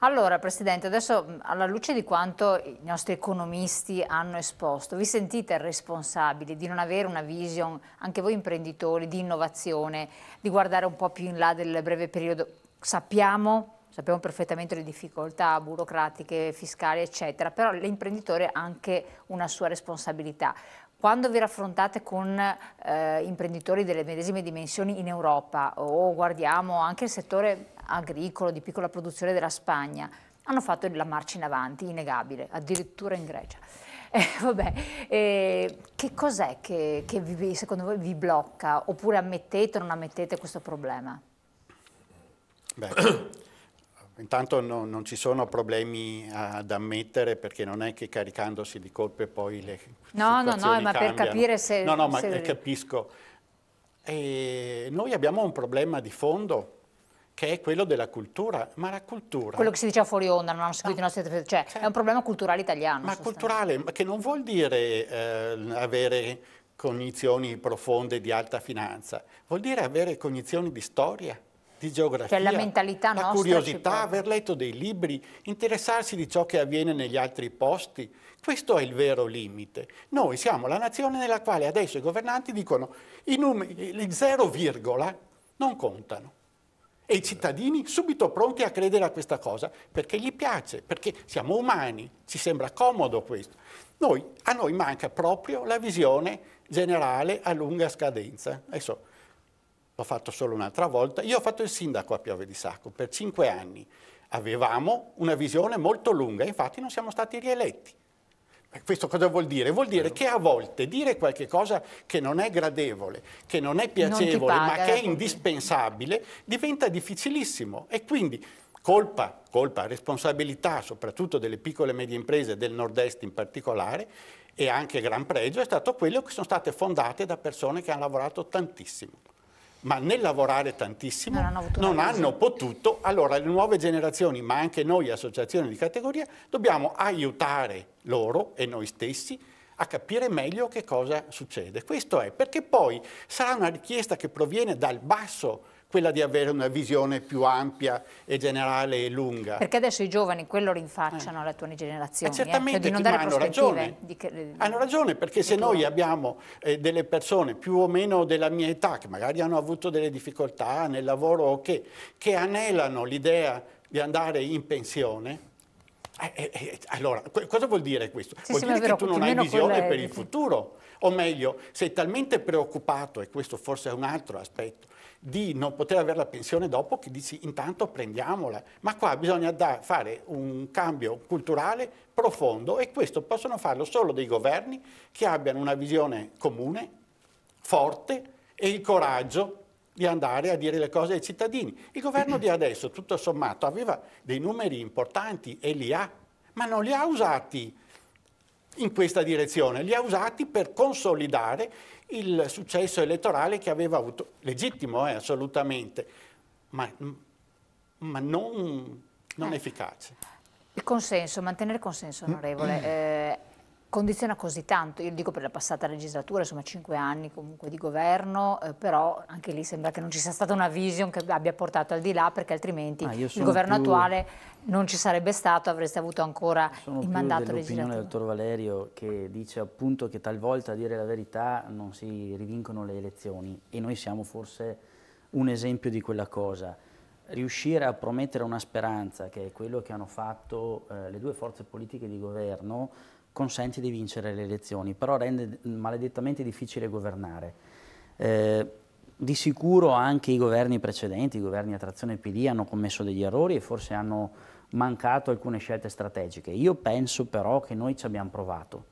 Allora Presidente, adesso mm, alla luce di quanto i nostri economisti hanno esposto, vi sentite responsabili di non avere una vision, anche voi imprenditori, di innovazione, di guardare un po' più in là del breve periodo? Sappiamo, sappiamo perfettamente le difficoltà burocratiche, fiscali, eccetera, però l'imprenditore ha anche una sua responsabilità. Quando vi raffrontate con eh, imprenditori delle medesime dimensioni in Europa o guardiamo anche il settore agricolo di piccola produzione della Spagna, hanno fatto la marcia in avanti, innegabile, addirittura in Grecia. Eh, vabbè, eh, che cos'è che, che vi, secondo voi vi blocca? Oppure ammettete o non ammettete questo problema? Beh, Intanto no, non ci sono problemi ad ammettere perché non è che caricandosi di colpe poi le no, No, no, ma per capire se... No, no, ma se... Eh, capisco. E noi abbiamo un problema di fondo che è quello della cultura, ma la cultura... Quello che si diceva fuori onda, non hanno seguito no. i nostri... Cioè, cioè, è un problema culturale italiano. Ma culturale, che non vuol dire eh, avere cognizioni profonde di alta finanza, vuol dire avere cognizioni di storia, di geografia, cioè, la, mentalità la curiosità, aver letto dei libri, interessarsi di ciò che avviene negli altri posti. Questo è il vero limite. Noi siamo la nazione nella quale adesso i governanti dicono i numeri, il zero virgola non contano. E i cittadini subito pronti a credere a questa cosa perché gli piace, perché siamo umani, ci sembra comodo questo. Noi, a noi manca proprio la visione generale a lunga scadenza. Adesso, l'ho fatto solo un'altra volta, io ho fatto il sindaco a Piove di Sacco per cinque anni, avevamo una visione molto lunga, infatti non siamo stati rieletti. Questo cosa vuol dire? Vuol dire che a volte dire qualche cosa che non è gradevole, che non è piacevole, non paga, ma che è eh, indispensabile, diventa difficilissimo e quindi colpa, colpa, responsabilità soprattutto delle piccole e medie imprese del nord-est in particolare e anche gran pregio è stato quello che sono state fondate da persone che hanno lavorato tantissimo ma nel lavorare tantissimo non, non hanno potuto, allora le nuove generazioni, ma anche noi associazioni di categoria, dobbiamo aiutare loro e noi stessi a capire meglio che cosa succede. Questo è, perché poi sarà una richiesta che proviene dal basso quella di avere una visione più ampia e generale e lunga. Perché adesso i giovani quello rinfacciano eh. alla tua generazione, eh, cioè, certamente, eh? Cioè, ma hanno ragione. Di, di, hanno ragione perché se noi abbiamo eh, delle persone più o meno della mia età che magari hanno avuto delle difficoltà nel lavoro o che, che anelano l'idea di andare in pensione, eh, eh, eh allora, cosa vuol dire questo? Sì, vuol sì, dire vero, che tu non hai visione per il futuro, o meglio, sei talmente preoccupato, e questo forse è un altro aspetto, di non poter avere la pensione dopo che dici intanto prendiamola, ma qua bisogna da, fare un cambio culturale profondo e questo possono farlo solo dei governi che abbiano una visione comune, forte e il coraggio di andare a dire le cose ai cittadini. Il governo di adesso, tutto sommato, aveva dei numeri importanti e li ha, ma non li ha usati in questa direzione, li ha usati per consolidare il successo elettorale che aveva avuto, legittimo eh, assolutamente, ma, mm, ma non, non eh. efficace. Il consenso, mantenere il consenso onorevole, mm. eh, condiziona così tanto, io dico per la passata legislatura, insomma cinque anni comunque di governo, eh, però anche lì sembra che non ci sia stata una vision che abbia portato al di là perché altrimenti ah, il governo più... attuale non ci sarebbe stato, avreste avuto ancora sono il mandato legislativo. Sono del dottor Valerio che dice appunto che talvolta a dire la verità non si rivincono le elezioni e noi siamo forse un esempio di quella cosa. Riuscire a promettere una speranza, che è quello che hanno fatto eh, le due forze politiche di governo, consente di vincere le elezioni, però rende maledettamente difficile governare. Eh, di sicuro anche i governi precedenti, i governi a trazione PD, hanno commesso degli errori e forse hanno mancato alcune scelte strategiche. Io penso però che noi ci abbiamo provato.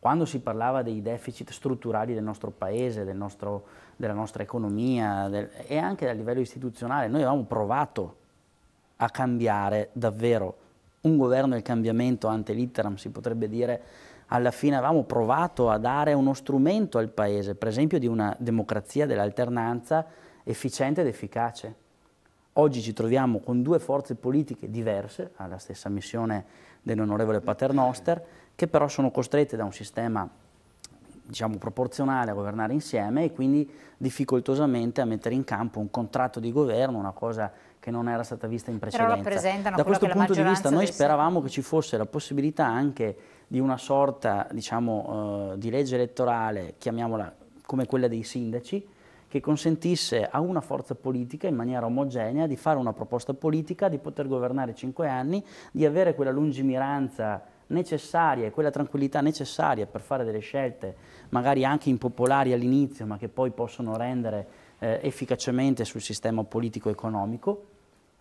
Quando si parlava dei deficit strutturali del nostro paese, del nostro, della nostra economia del, e anche a livello istituzionale, noi avevamo provato a cambiare davvero un governo del cambiamento ante litteram, si potrebbe dire, alla fine avevamo provato a dare uno strumento al Paese, per esempio di una democrazia dell'alternanza efficiente ed efficace. Oggi ci troviamo con due forze politiche diverse, alla stessa missione dell'onorevole Paternoster, che però sono costrette da un sistema diciamo, proporzionale a governare insieme e quindi difficoltosamente a mettere in campo un contratto di governo, una cosa che non era stata vista in precedenza. da questo punto di vista noi speravamo che ci fosse la possibilità anche di una sorta diciamo, eh, di legge elettorale, chiamiamola come quella dei sindaci, che consentisse a una forza politica in maniera omogenea di fare una proposta politica, di poter governare cinque anni, di avere quella lungimiranza necessaria e quella tranquillità necessaria per fare delle scelte magari anche impopolari all'inizio ma che poi possono rendere eh, efficacemente sul sistema politico-economico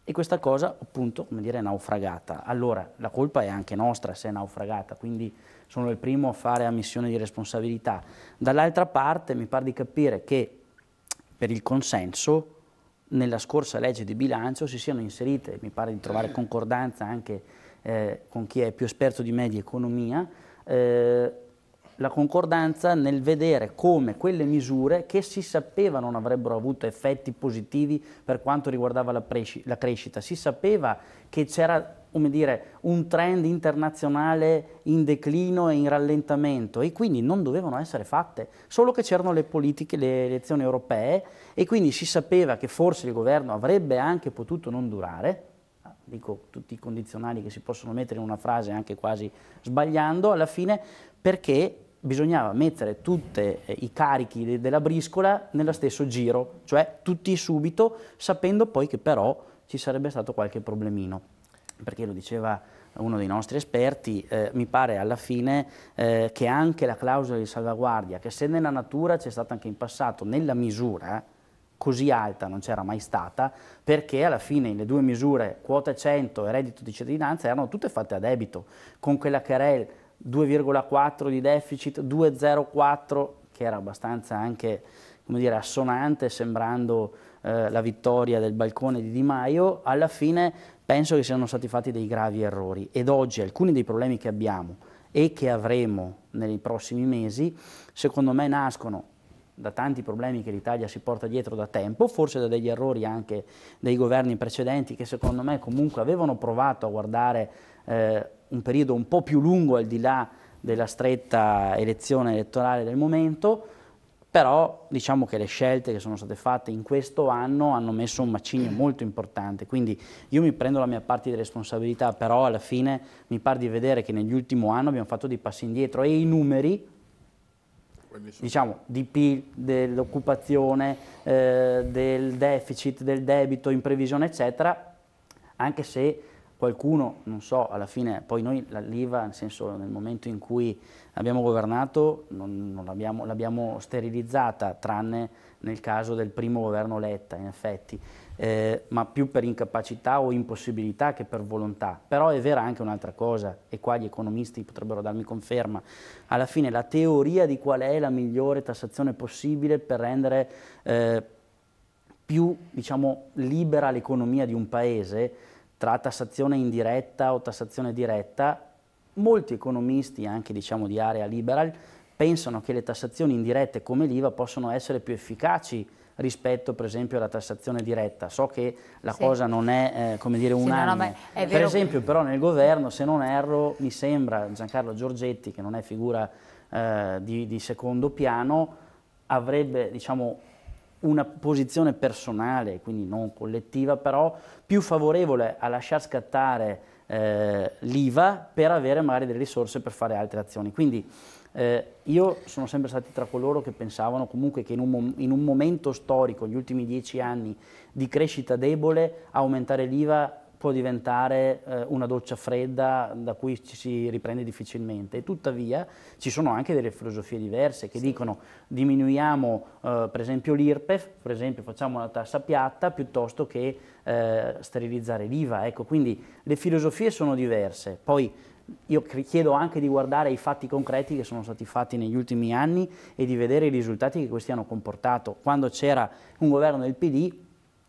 e questa cosa appunto come dire è naufragata. Allora la colpa è anche nostra se è naufragata, quindi sono il primo a fare ammissione di responsabilità. Dall'altra parte mi pare di capire che per il consenso nella scorsa legge di bilancio si siano inserite, mi pare di trovare concordanza anche eh, con chi è più esperto di me di economia, eh, la concordanza nel vedere come quelle misure che si sapeva non avrebbero avuto effetti positivi per quanto riguardava la, la crescita, si sapeva che c'era un trend internazionale in declino e in rallentamento e quindi non dovevano essere fatte, solo che c'erano le politiche, le elezioni europee e quindi si sapeva che forse il governo avrebbe anche potuto non durare, dico tutti i condizionali che si possono mettere in una frase anche quasi sbagliando, alla fine perché bisognava mettere tutti eh, i carichi della briscola nello stesso giro, cioè tutti subito, sapendo poi che però ci sarebbe stato qualche problemino, perché lo diceva uno dei nostri esperti, eh, mi pare alla fine eh, che anche la clausola di salvaguardia, che se nella natura c'è stata anche in passato, nella misura, così alta non c'era mai stata, perché alla fine le due misure, quota 100 e reddito di cittadinanza, erano tutte fatte a debito, con quella querel 2,4 di deficit, 2,04, che era abbastanza anche come dire, assonante, sembrando eh, la vittoria del balcone di Di Maio, alla fine penso che siano stati fatti dei gravi errori ed oggi alcuni dei problemi che abbiamo e che avremo nei prossimi mesi, secondo me nascono da tanti problemi che l'Italia si porta dietro da tempo, forse da degli errori anche dei governi precedenti che secondo me comunque avevano provato a guardare eh, un periodo un po' più lungo al di là della stretta elezione elettorale del momento, però diciamo che le scelte che sono state fatte in questo anno hanno messo un macigno molto importante, quindi io mi prendo la mia parte di responsabilità, però alla fine mi pare di vedere che negli ultimi anni abbiamo fatto dei passi indietro e i numeri diciamo, di PIL, dell'occupazione, eh, del deficit, del debito in previsione, eccetera, anche se qualcuno, non so, alla fine poi noi l'IVA, nel senso nel momento in cui abbiamo governato, non, non l'abbiamo, sterilizzata, tranne nel caso del primo governo Letta, in effetti, eh, ma più per incapacità o impossibilità che per volontà. Però è vera anche un'altra cosa, e qua gli economisti potrebbero darmi conferma, alla fine la teoria di qual è la migliore tassazione possibile per rendere eh, più diciamo, libera l'economia di un paese, tra tassazione indiretta o tassazione diretta, molti economisti, anche diciamo di area liberal, pensano che le tassazioni indirette come l'IVA possono essere più efficaci rispetto per esempio alla tassazione diretta. So che la sì. cosa non è eh, come dire unanime. Sì, no, no, per esempio però nel governo, se non erro, mi sembra Giancarlo Giorgetti, che non è figura eh, di, di secondo piano, avrebbe diciamo, una posizione personale, quindi non collettiva, però più favorevole a lasciar scattare eh, l'IVA per avere magari delle risorse per fare altre azioni. Quindi eh, io sono sempre stato tra coloro che pensavano comunque che in un, in un momento storico, gli ultimi dieci anni di crescita debole, aumentare l'IVA può diventare eh, una doccia fredda da cui ci si riprende difficilmente. tuttavia ci sono anche delle filosofie diverse che sì. dicono diminuiamo eh, per esempio l'IRPEF, per esempio facciamo una tassa piatta piuttosto che eh, sterilizzare l'IVA. Ecco, quindi le filosofie sono diverse. Poi io chiedo anche di guardare i fatti concreti che sono stati fatti negli ultimi anni e di vedere i risultati che questi hanno comportato. Quando c'era un governo del PD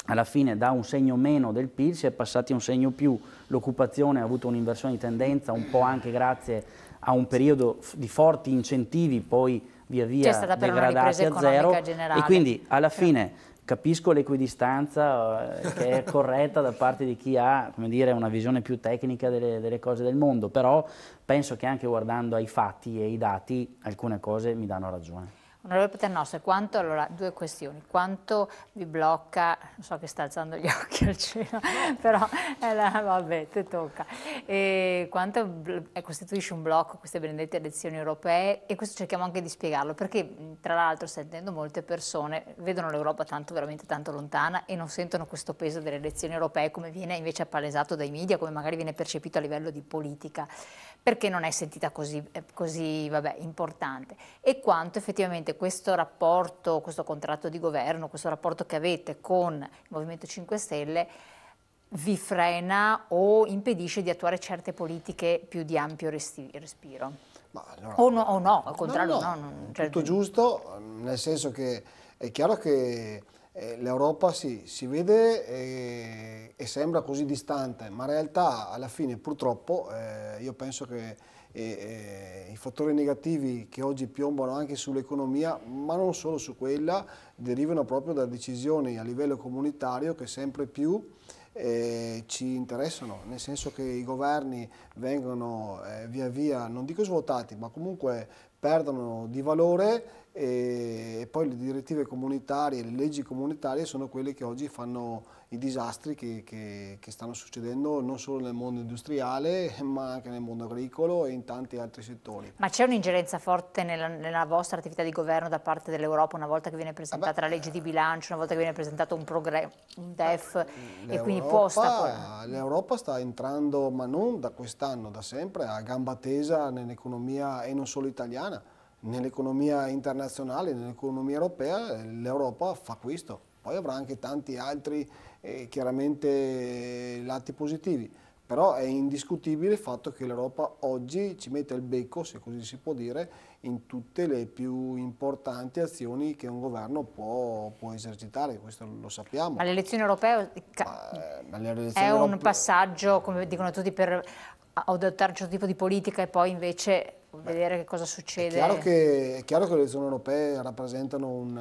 alla fine da un segno meno del PIL si è passati a un segno più, l'occupazione ha avuto un'inversione di tendenza un po' anche grazie a un periodo di forti incentivi poi via via degradati a zero generale. e quindi alla mm. fine capisco l'equidistanza eh, che è corretta da parte di chi ha dire, una visione più tecnica delle, delle, cose del mondo, però penso che anche guardando ai fatti e ai dati alcune cose mi danno ragione. Onorevole Paternoster, quanto, allora, due questioni. Quanto vi blocca, non so che sta alzando gli occhi al cielo, però eh, la, vabbè, ti tocca. E quanto eh, costituisce un blocco queste benedette elezioni europee? E questo cerchiamo anche di spiegarlo, perché tra l'altro sentendo molte persone vedono l'Europa tanto, veramente tanto lontana e non sentono questo peso delle elezioni europee come viene invece appalesato dai media, come magari viene percepito a livello di politica perché non è sentita così, eh, così vabbè, importante e quanto effettivamente questo rapporto, questo contratto di governo, questo rapporto che avete con il Movimento 5 Stelle vi frena o impedisce di attuare certe politiche più di ampio respiro? Allora, o, no, o no, al contrario. No, no, no, no certo. giusto, nel senso che è chiaro che eh, l'Europa sì, si vede e, eh, e, sembra così distante, ma in realtà alla fine purtroppo eh, io penso che eh, eh, i fattori negativi che oggi piombano anche sull'economia, ma non solo su quella, derivano proprio da decisioni a livello comunitario che sempre più eh, ci interessano, nel senso che i governi vengono eh, via via, non dico svuotati, ma comunque perdono di valore e poi le direttive comunitarie, le leggi comunitarie sono quelle che oggi fanno i disastri che, che, che, stanno succedendo non solo nel mondo industriale ma anche nel mondo agricolo e in tanti altri settori. Ma c'è un'ingerenza forte nella, nella, vostra attività di governo da parte dell'Europa una volta che viene presentata Vabbè, la legge di bilancio, una volta che viene presentato un, un DEF e quindi posta? L'Europa sta entrando, ma non da quest'anno, da sempre, a gamba tesa nell'economia e non solo italiana, nell'economia internazionale, nell'economia europea, l'Europa fa questo. Poi avrà anche tanti altri e chiaramente lati positivi, però è indiscutibile il fatto che l'Europa oggi ci mette il becco, se così si può dire, in tutte le più importanti azioni che un governo può, può esercitare, questo lo sappiamo. Ma le elezioni europee eh, Ma, le elezioni è un europee... passaggio, come dicono tutti, per adottare un certo tipo di politica e poi invece vedere Beh, che cosa succede. È chiaro che, è chiaro che, le elezioni europee rappresentano un,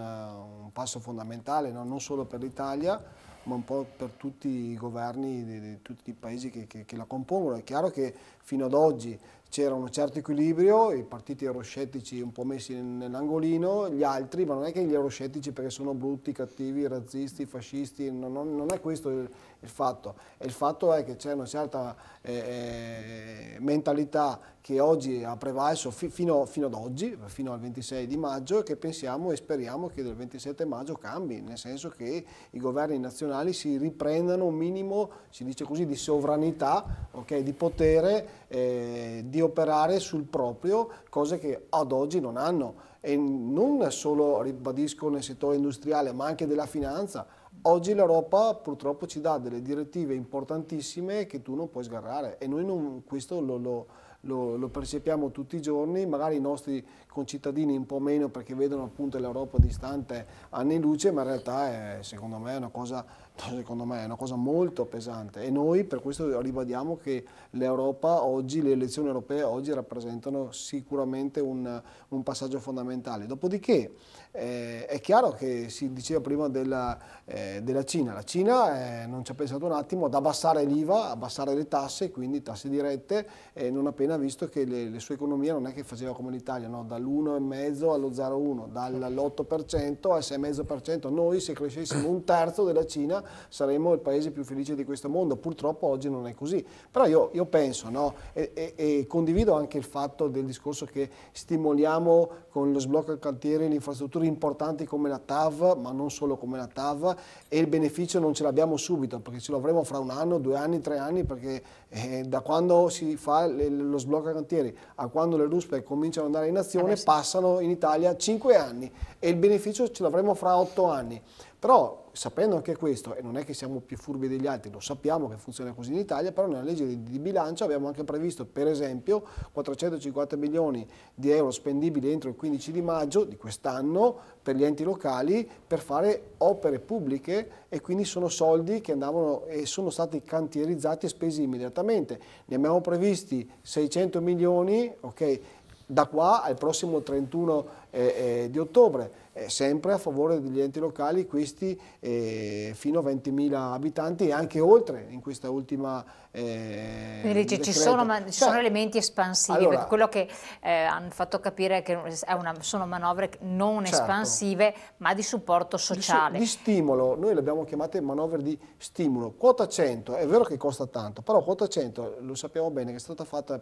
un passo fondamentale, no? non solo per l'Italia, ma un po' per tutti i governi di, di tutti i paesi che, che, che la compongono. È chiaro che fino ad oggi c'era un certo equilibrio, i partiti euroscettici un po' messi nell'angolino, gli altri, ma non è che gli euroscettici perché sono brutti, cattivi, razzisti, fascisti, non, non è questo il, il, fatto. il fatto è che c'è una certa eh, eh, mentalità che oggi ha prevalso fi, fino, fino, ad oggi, fino al 26 di maggio, che pensiamo e speriamo che del 27 maggio cambi, nel senso che i governi nazionali si riprendano un minimo, si dice così, di sovranità, okay, di potere, eh, di di operare sul proprio, cose che ad oggi non hanno e non solo, ribadisco, nel settore industriale ma anche della finanza. Oggi l'Europa purtroppo ci dà delle direttive importantissime che tu non puoi sgarrare e noi non, questo lo, lo, lo, lo percepiamo tutti i giorni, magari i nostri concittadini un po' meno perché vedono appunto l'Europa distante anni luce, ma in realtà è, secondo, me, è cosa, secondo me è una cosa molto pesante e noi per questo ribadiamo che l'Europa oggi, le elezioni europee oggi rappresentano sicuramente un, un passaggio fondamentale. Dopodiché eh, è chiaro che si diceva prima della, eh, della Cina, la Cina eh, non ci ha pensato un attimo ad abbassare l'IVA, abbassare le tasse, quindi tasse dirette, non appena visto che le, le sue economie non è che faceva come l'Italia, no? dall'1 dall'1,5 allo 0,1, dall'8% al 6,5%. Noi se crescessimo un terzo della Cina saremmo il paese più felice di questo mondo, purtroppo oggi non è così. Però io, io penso no? e, e, e condivido anche il fatto del discorso che stimoliamo con lo sblocco del cantiere le infrastrutture importanti come la TAV, ma non solo come la TAV, e il beneficio non ce l'abbiamo subito perché ce l'avremo fra un anno, due anni, tre anni, perché eh, da quando si fa le, lo sblocco cantieri a quando le ruspe cominciano ad andare in azione passano in Italia 5 anni e il beneficio ce l'avremo fra 8 anni. Però sapendo anche questo, e non è che siamo più furbi degli altri, lo sappiamo che funziona così in Italia, però nella legge di, di bilancio abbiamo anche previsto per esempio 450 milioni di euro spendibili entro il 15 di maggio di quest'anno per gli enti locali per fare opere pubbliche e quindi sono soldi che andavano e sono stati cantierizzati e spesi immediatamente. Ne abbiamo previsti 600 milioni, ok? da qua al prossimo 31 eh, eh, di ottobre, eh, sempre a favore degli enti locali, questi eh, fino a 20.000 abitanti e anche oltre in questa ultima... Eh, dice, ci, sono, ma, ci sono, cioè, elementi espansivi, allora, perché quello che eh, hanno fatto capire è che è una, sono manovre non certo, espansive ma di supporto sociale. Di, di stimolo, noi le abbiamo chiamate manovre di stimolo. Quota 100, è vero che costa tanto, però quota 100 lo sappiamo bene che è stata fatta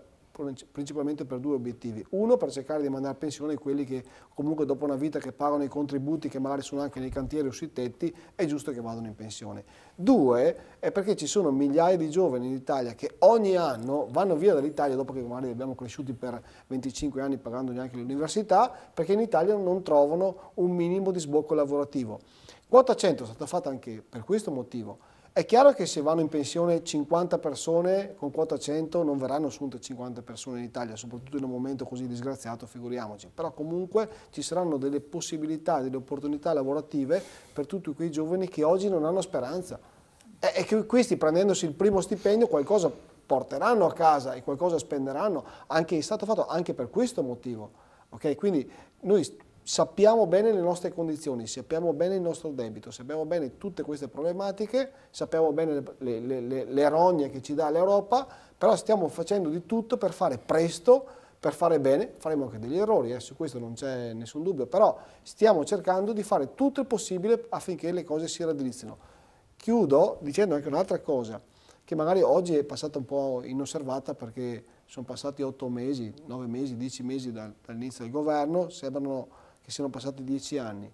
principalmente per due obiettivi. Uno, per cercare di mandare a pensione quelli che comunque dopo una vita che pagano i contributi che magari sono anche nei cantieri o sui tetti, è giusto che vadano in pensione. Due, è perché ci sono migliaia di giovani in Italia che ogni anno vanno via dall'Italia dopo che magari li abbiamo cresciuti per 25 anni pagando neanche l'università, perché in Italia non trovano un minimo di sbocco lavorativo. Quota 100 è stata fatta anche per questo motivo è chiaro che se vanno in pensione 50 persone con quota 100 non verranno assunte 50 persone in Italia, soprattutto in un momento così disgraziato, figuriamoci. Però comunque ci saranno delle possibilità, delle opportunità lavorative per tutti quei giovani che oggi non hanno speranza. E che questi prendendosi il primo stipendio qualcosa porteranno a casa e qualcosa spenderanno, anche, è stato fatto anche per questo motivo. Okay? Quindi noi sappiamo bene le nostre condizioni, sappiamo bene il nostro debito, sappiamo bene tutte queste problematiche, sappiamo bene le, le, le, le rogne che ci dà l'Europa, però stiamo facendo di tutto per fare presto, per fare bene, faremo anche degli errori, eh, su questo non c'è nessun dubbio, però stiamo cercando di fare tutto il possibile affinché le cose si raddrizzino. Chiudo dicendo anche un'altra cosa, che magari oggi è passata un po' inosservata perché sono passati otto mesi, nove mesi, dieci mesi dall'inizio del governo, sembrano che siano passati dieci anni.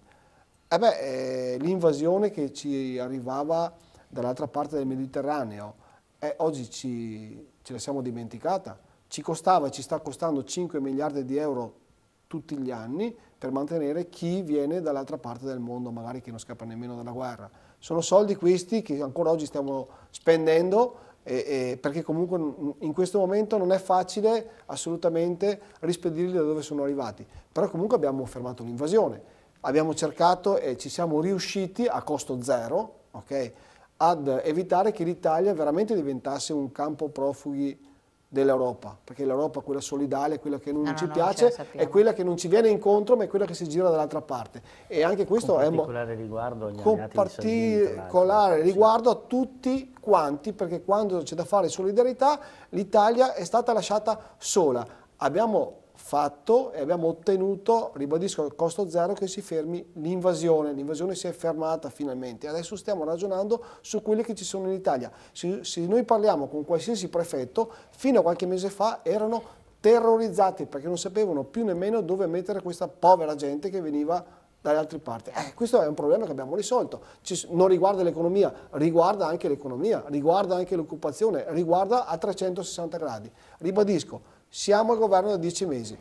Eh beh, eh, l'invasione che ci arrivava dall'altra parte del Mediterraneo, eh, oggi ci, ce la siamo dimenticata, ci costava e ci sta costando 5 miliardi di euro tutti gli anni per mantenere chi viene dall'altra parte del mondo, magari che non scappa nemmeno dalla guerra. Sono soldi questi che ancora oggi stiamo spendendo e, e, perché comunque in questo momento non è facile assolutamente rispedirli da dove sono arrivati. Però comunque abbiamo fermato l'invasione, abbiamo cercato e ci siamo riusciti a costo zero okay, ad evitare che l'Italia veramente diventasse un campo profughi dell'Europa, perché l'Europa quella solidale, quella che non no, ci no, piace, cioè, è quella che non ci viene incontro, ma è quella che si gira dall'altra parte. E anche questo è particolare riguardo agli con particolare riguardo a tutti quanti, perché quando c'è da fare solidarietà, l'Italia è stata lasciata sola. Abbiamo fatto e abbiamo ottenuto, ribadisco, il costo zero che si fermi l'invasione. L'invasione si è fermata finalmente. Adesso stiamo ragionando su quelle che ci sono in Italia. Se, se noi parliamo con qualsiasi prefetto, fino a qualche mese fa erano terrorizzati perché non sapevano più nemmeno dove mettere questa povera gente che veniva dalle altre parti. Eh, questo è un problema che abbiamo risolto. Ci, non riguarda l'economia, riguarda anche l'economia, riguarda anche l'occupazione, riguarda a 360 gradi. Ribadisco, siamo al governo da dieci mesi.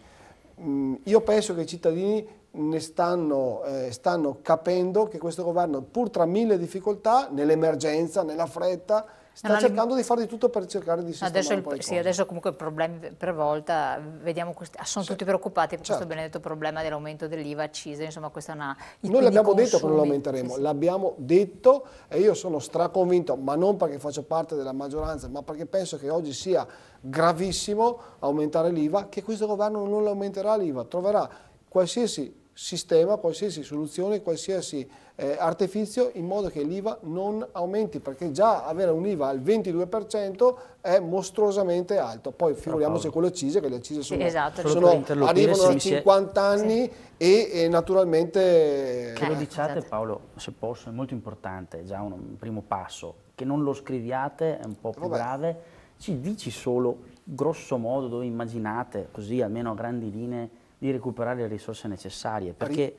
Mm, io penso che i cittadini ne stanno, eh, stanno capendo che questo governo, pur tra mille difficoltà, nell'emergenza, nella fretta, sta no, cercando di fare di tutto per cercare di sistemare adesso il, Sì, adesso comunque problemi per volta, vediamo questi, ah, sono sì, tutti preoccupati per certo. questo benedetto problema dell'aumento dell'IVA, accise, insomma questa è una... Noi l'abbiamo detto che non lo aumenteremo, sì. l'abbiamo detto e io sono straconvinto, ma non perché faccio parte della maggioranza, ma perché penso che oggi sia gravissimo aumentare l'IVA, che questo governo non aumenterà l'IVA, troverà qualsiasi sistema, qualsiasi soluzione, qualsiasi eh, artificio in modo che l'IVA non aumenti, perché già avere un'IVA al 22% è mostruosamente alto. Poi figuriamoci con le accise, che le accise sono, sì, esatto. sono, arrivano a 50 anni sì. e, e, naturalmente... Che lo diciate esatto. Paolo, se posso, è molto importante, è già un, un primo passo. Che non lo scriviate è un po' più Vabbè. grave. Ci dici solo, grosso modo, dove immaginate, così almeno a grandi linee, di recuperare le risorse necessarie, perché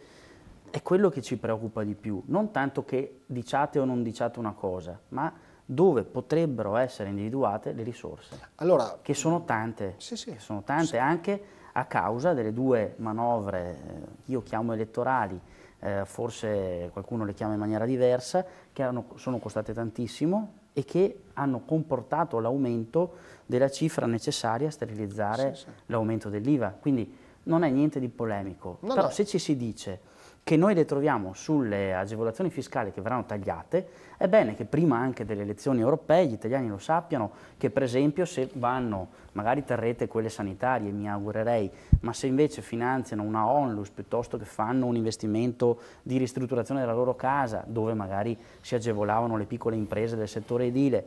è quello che ci preoccupa di più, non tanto che diciate o non diciate una cosa, ma dove potrebbero essere individuate le risorse, allora, che sono tante, sì, sì, che sono tante sì. anche a causa delle due manovre, eh, io chiamo elettorali, eh, forse qualcuno le chiama in maniera diversa, che hanno, sono costate tantissimo e che hanno comportato l'aumento della cifra necessaria a sterilizzare l'aumento dell'IVA. Quindi non è niente di polemico, no, però no. se ci si dice che noi le troviamo sulle agevolazioni fiscali che verranno tagliate, è bene che prima anche delle elezioni europee gli italiani lo sappiano che per esempio se vanno, magari terrete quelle sanitarie, mi augurerei, ma se invece finanziano una onlus piuttosto che fanno un investimento di ristrutturazione della loro casa, dove magari si agevolavano le piccole imprese del settore edile,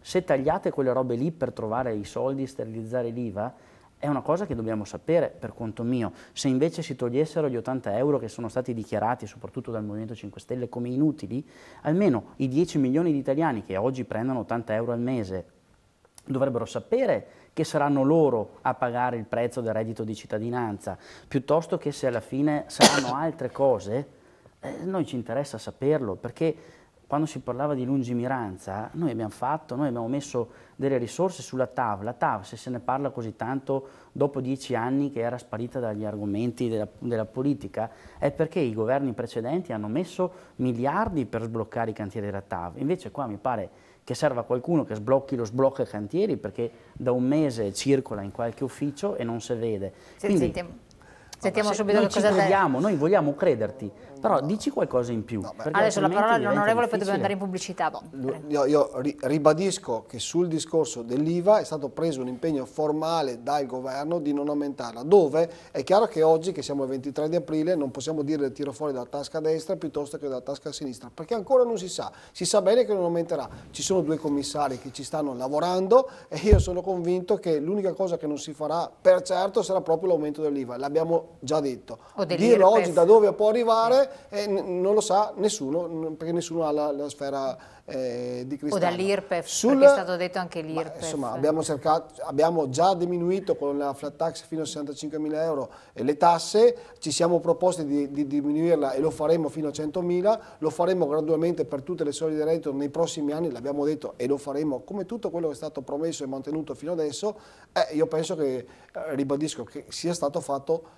se tagliate quelle robe lì per trovare i soldi e sterilizzare l'IVA, è una cosa che dobbiamo sapere per conto mio. Se invece si togliessero gli 80 euro che sono stati dichiarati soprattutto dal Movimento 5 Stelle come inutili, almeno i 10 milioni di italiani che oggi prendono 80 euro al mese dovrebbero sapere che saranno loro a pagare il prezzo del reddito di cittadinanza, piuttosto che se alla fine saranno altre cose, eh, noi ci interessa saperlo, perché quando si parlava di lungimiranza, noi abbiamo fatto, noi abbiamo messo delle risorse sulla TAV. La TAV, se se ne parla così tanto dopo dieci anni che era sparita dagli argomenti della, della politica, è perché i governi precedenti hanno messo miliardi per sbloccare i cantieri della TAV. Invece qua mi pare che serva qualcuno che sblocchi lo sblocca cantieri perché da un mese circola in qualche ufficio e non si vede. Sì, Quindi, sentiamo. Sentiamo subito noi cosa ci crediamo, noi vogliamo crederti, però dici qualcosa in più. No, beh, adesso la parola all'onorevole poi dobbiamo andare in pubblicità. No, boh. io, io ribadisco che sul discorso dell'IVA è stato preso un impegno formale dal governo di non aumentarla, dove è chiaro che oggi che siamo il 23 di aprile non possiamo dire il tiro fuori dalla tasca destra piuttosto che dalla tasca sinistra, perché ancora non si sa, si sa bene che non aumenterà. Ci sono due commissari che ci stanno lavorando e io sono convinto che l'unica cosa che non si farà per certo sarà proprio l'aumento dell'IVA, l'abbiamo già detto. Dirlo oggi da dove può arrivare eh, non lo sa nessuno, perché nessuno ha la, la sfera eh, di cristallo. O dall'IRPEF, Sul, perché è stato detto anche l'IRPEF. Ma, insomma, abbiamo, cercato, abbiamo già diminuito con la flat tax fino a 65 mila euro le tasse, ci siamo proposti di, di diminuirla e lo faremo fino a 100 mila, lo faremo gradualmente per tutte le di reddito nei prossimi anni, l'abbiamo detto, e lo faremo come tutto quello che è stato promesso e mantenuto fino adesso, eh, io penso che, eh, ribadisco, che sia stato fatto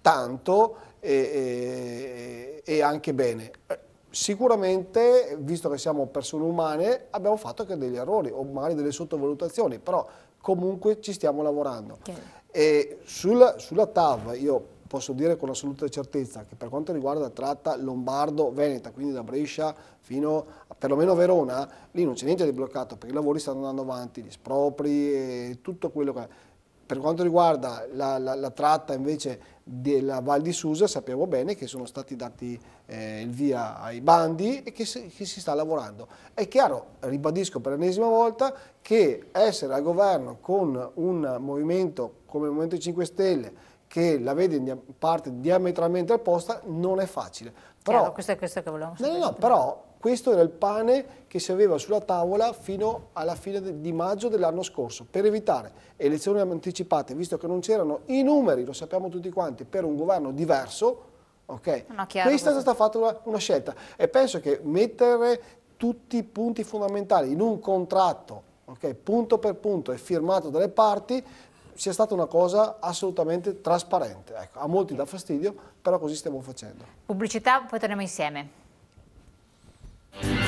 tanto e, e, e anche bene. Eh, sicuramente, visto che siamo persone umane, abbiamo fatto anche degli errori o magari delle sottovalutazioni, però comunque ci stiamo lavorando. Okay. Sul, sulla TAV io posso dire con assoluta certezza che per quanto riguarda la tratta Lombardo-Veneta, quindi da Brescia fino a perlomeno Verona, lì non c'è niente di bloccato perché i lavori stanno andando avanti, gli spropri e tutto quello che... Per quanto riguarda la, la, la tratta invece della Val di Susa sappiamo bene che sono stati dati eh, il via ai bandi e che si, che si, sta lavorando. È chiaro, ribadisco per l'ennesima volta, che essere al governo con un movimento come il Movimento 5 Stelle che la vede in parte diametralmente opposta non è facile. Però, chiaro, questo è questo che volevamo sapere. no, no, però questo era il pane che si aveva sulla tavola fino alla fine di maggio dell'anno scorso per evitare elezioni anticipate, visto che non c'erano i numeri, lo sappiamo tutti quanti, per un governo diverso. Okay. chiaro, Questa è stata fatta una, una scelta e penso che mettere tutti i punti fondamentali in un contratto, okay, punto per punto e firmato dalle parti, sia stata una cosa assolutamente trasparente. Ecco, a molti dà fastidio, però così stiamo facendo. Pubblicità, poi torniamo insieme. Thank